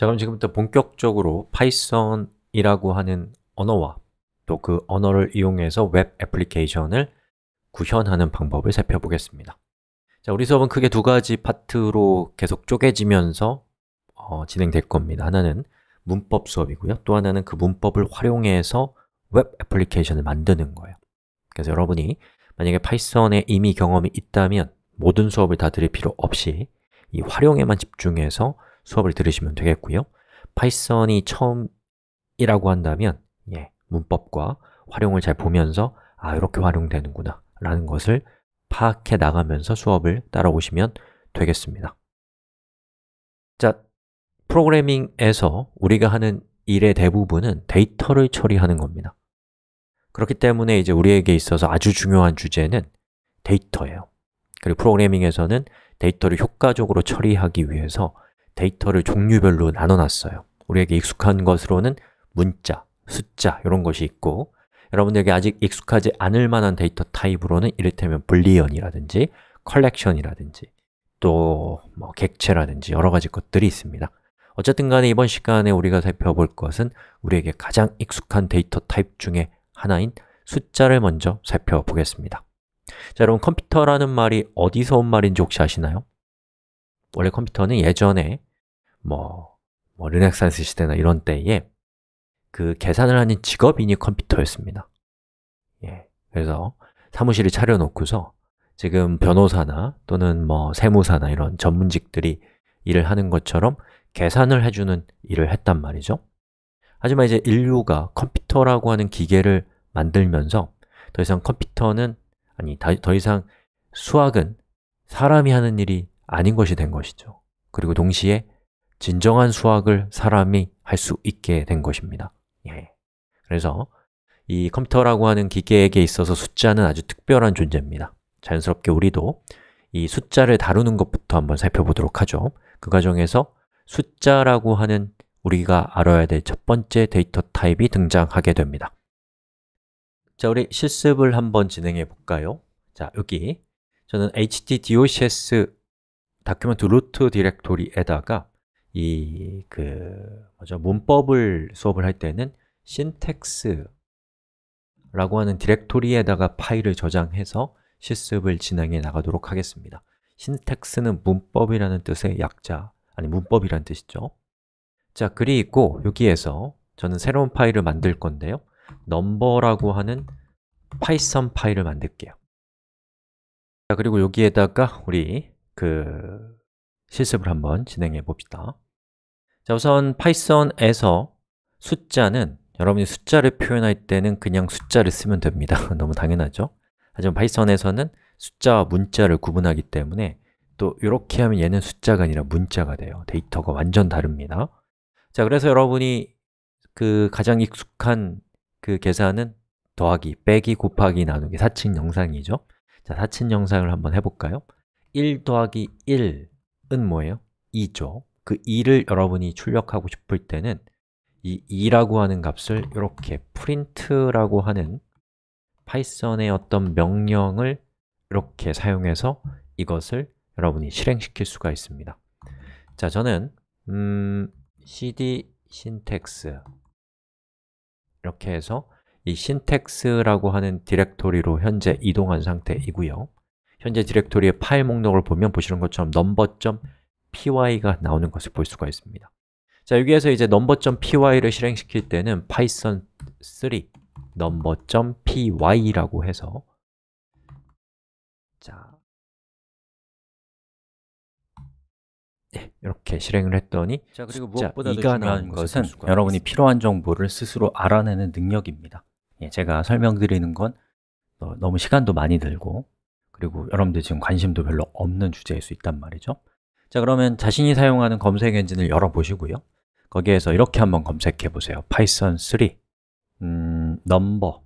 자 그럼 지금부터 본격적으로 파이썬이라고 하는 언어와 또 그 언어를 이용해서 웹 애플리케이션을 구현하는 방법을 살펴보겠습니다 자, 우리 수업은 크게 두 가지 파트로 계속 쪼개지면서 어, 진행될 겁니다 하나는 문법 수업이고요 또 하나는 그 문법을 활용해서 웹 애플리케이션을 만드는 거예요 그래서 여러분이 만약에 파이썬에 이미 경험이 있다면 모든 수업을 다 들을 필요 없이 이 활용에만 집중해서 수업을 들으시면 되겠고요 파이썬이 처음이라고 한다면 예, 문법과 활용을 잘 보면서 아, 이렇게 활용되는구나 라는 것을 파악해 나가면서 수업을 따라오시면 되겠습니다 자, 프로그래밍에서 우리가 하는 일의 대부분은 데이터를 처리하는 겁니다 그렇기 때문에 이제 우리에게 있어서 아주 중요한 주제는 데이터예요 그리고 프로그래밍에서는 데이터를 효과적으로 처리하기 위해서 데이터를 종류별로 나눠놨어요 우리에게 익숙한 것으로는 문자, 숫자 이런 것이 있고 여러분들에게 아직 익숙하지 않을 만한 데이터 타입으로는 이를테면 불리언이라든지 컬렉션이라든지 또뭐 객체라든지 여러 가지 것들이 있습니다 어쨌든 간에 이번 시간에 우리가 살펴볼 것은 우리에게 가장 익숙한 데이터 타입 중에 하나인 숫자를 먼저 살펴보겠습니다 자 여러분 컴퓨터라는 말이 어디서 온 말인지 혹시 아시나요? 원래 컴퓨터는 예전에 뭐, 뭐 르넥산스 시대나 이런 때에 그 계산을 하는 직업인이 컴퓨터였습니다. 예. 그래서 사무실을 차려놓고서 지금 변호사나 또는 뭐 세무사나 이런 전문직들이 일을 하는 것처럼 계산을 해주는 일을 했단 말이죠. 하지만 이제 인류가 컴퓨터라고 하는 기계를 만들면서 더 이상 컴퓨터는 아니 더 이상 수학은 사람이 하는 일이 아닌 것이 된 것이죠. 그리고 동시에 진정한 수학을 사람이 할 수 있게 된 것입니다 예. 그래서 이 컴퓨터라고 하는 기계에게 있어서 숫자는 아주 특별한 존재입니다 자연스럽게 우리도 이 숫자를 다루는 것부터 한번 살펴보도록 하죠 그 과정에서 숫자라고 하는 우리가 알아야 될 첫 번째 데이터 타입이 등장하게 됩니다 자, 우리 실습을 한번 진행해 볼까요? 자, 여기 저는 htdocs document r o o e c t o r y 에다가 이그 뭐죠? 문법을 수업을 할 때는 s y n t a x 라고 하는 디렉토리에다가 파일을 저장해서 실습을 진행해 나가도록 하겠습니다. s y n t a x 는 문법이라는 뜻의 약자, 아니 문법이란 뜻이죠. 자, 그리고 여기에서 저는 새로운 파일을 만들 건데요. n u m b e r 라고 하는 파이썬 파일을 만들게요. 자, 그리고 여기에다가 우리 그 실습을 한번 진행해 봅시다 자 우선 파이썬에서 숫자는 여러분이 숫자를 표현할 때는 그냥 숫자를 쓰면 됩니다 너무 당연하죠? 하지만 파이썬에서는 숫자와 문자를 구분하기 때문에 또 이렇게 하면 얘는 숫자가 아니라 문자가 돼요 데이터가 완전 다릅니다 자 그래서 여러분이 그 가장 익숙한 그 계산은 더하기, 빼기, 곱하기, 나누기, 사칭 영상이죠 자, 사칭 영상을 한번 해볼까요? 1 더하기 1은 뭐예요? 2죠. 그 2를 여러분이 출력하고 싶을 때는 이 2라고 하는 값을 이렇게 print라고 하는 파이썬의 어떤 명령을 이렇게 사용해서 이것을 여러분이 실행시킬 수가 있습니다. 자, 저는 음, cd syntax 이렇게 해서 이 syntax라고 하는 디렉토리로 현재 이동한 상태이고요. 현재 디렉토리의 파일 목록을 보면 보시는 것처럼 number.py가 나오는 것을 볼 수가 있습니다 자, 여기에서 이제 number.py를 실행시킬 때는 python3 number.py라고 해서 자, 네, 이렇게 실행을 했더니 자, 그리고 무엇보다 가 나온 것은 여러분이 필요한 정보를 스스로 알아내는 능력입니다 예, 제가 설명드리는 건 너무 시간도 많이 들고 그리고 여러분들 지금 관심도 별로 없는 주제일 수 있단 말이죠 자 그러면 자신이 사용하는 검색 엔진을 열어보시고요 거기에서 이렇게 한번 검색해 보세요 p y t h o n 3 음, 넘버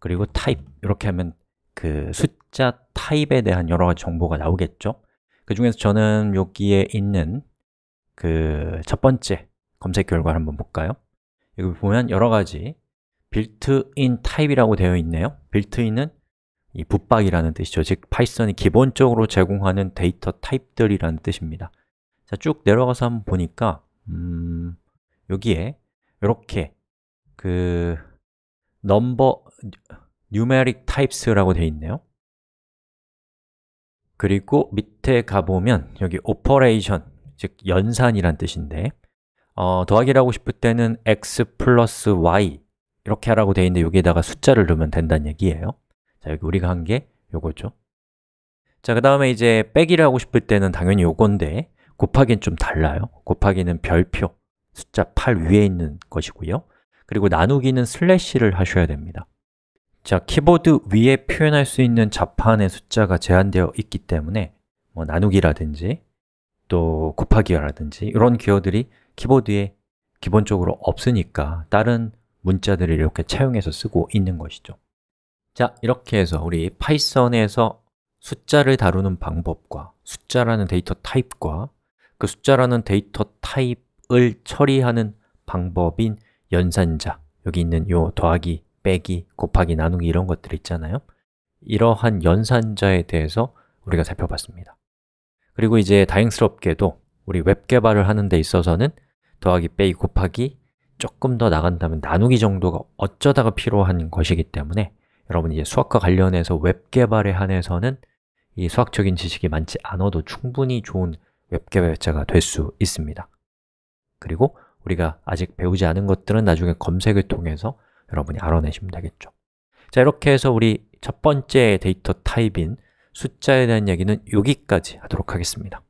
그리고 타입 이렇게 하면 그 숫자 타입에 대한 여러 가지 정보가 나오겠죠 그 중에서 저는 여기에 있는 그 첫 번째 검색 결과를 한번 볼까요? 여기 보면 여러 가지 빌트인 타입이라고 되어 있네요 빌트인은 이 붙박이라는 뜻이죠. 즉, 파이썬이 기본적으로 제공하는 데이터 타입들이라는 뜻입니다. 자, 쭉 내려가서 한번 보니까 음, 여기에 이렇게 그 넘버 numeric types라고 되어 있네요. 그리고 밑에 가보면 여기 operation, 즉 연산이란 뜻인데 어, 더하기를 하고 싶을 때는 x 플러스 y 이렇게 하라고 되어 있는데 여기에다가 숫자를 넣으면 된다는 얘기예요 자, 여기 우리가 한게 요거죠 자, 그 다음에 이제 빼기를 하고 싶을 때는 당연히 요건데 곱하기는 좀 달라요 곱하기는 별표, 숫자 8 위에 있는 것이고요 그리고 나누기는 슬래시를 하셔야 됩니다 자, 키보드 위에 표현할 수 있는 자판의 숫자가 제한되어 있기 때문에 뭐 나누기라든지 또 곱하기라든지 이런 기호들이 키보드에 기본적으로 없으니까 다른 문자들을 이렇게 차용해서 쓰고 있는 것이죠 자, 이렇게 해서 우리 파이썬에서 숫자를 다루는 방법과 숫자라는 데이터 타입과 그 숫자라는 데이터 타입을 처리하는 방법인 연산자 여기 있는 요 더하기, 빼기, 곱하기, 나누기 이런 것들 있잖아요 이러한 연산자에 대해서 우리가 살펴봤습니다 그리고 이제 다행스럽게도 우리 웹 개발을 하는 데 있어서는 더하기, 빼기, 곱하기 조금 더 나간다면 나누기 정도가 어쩌다가 필요한 것이기 때문에 여러분 이제 수학과 관련해서 웹 개발에 한해서는 이 수학적인 지식이 많지 않아도 충분히 좋은 웹 개발자가 될 수 있습니다. 그리고 우리가 아직 배우지 않은 것들은 나중에 검색을 통해서 여러분이 알아내시면 되겠죠. 자, 이렇게 해서 우리 첫 번째 데이터 타입인 숫자에 대한 이야기는 여기까지 하도록 하겠습니다.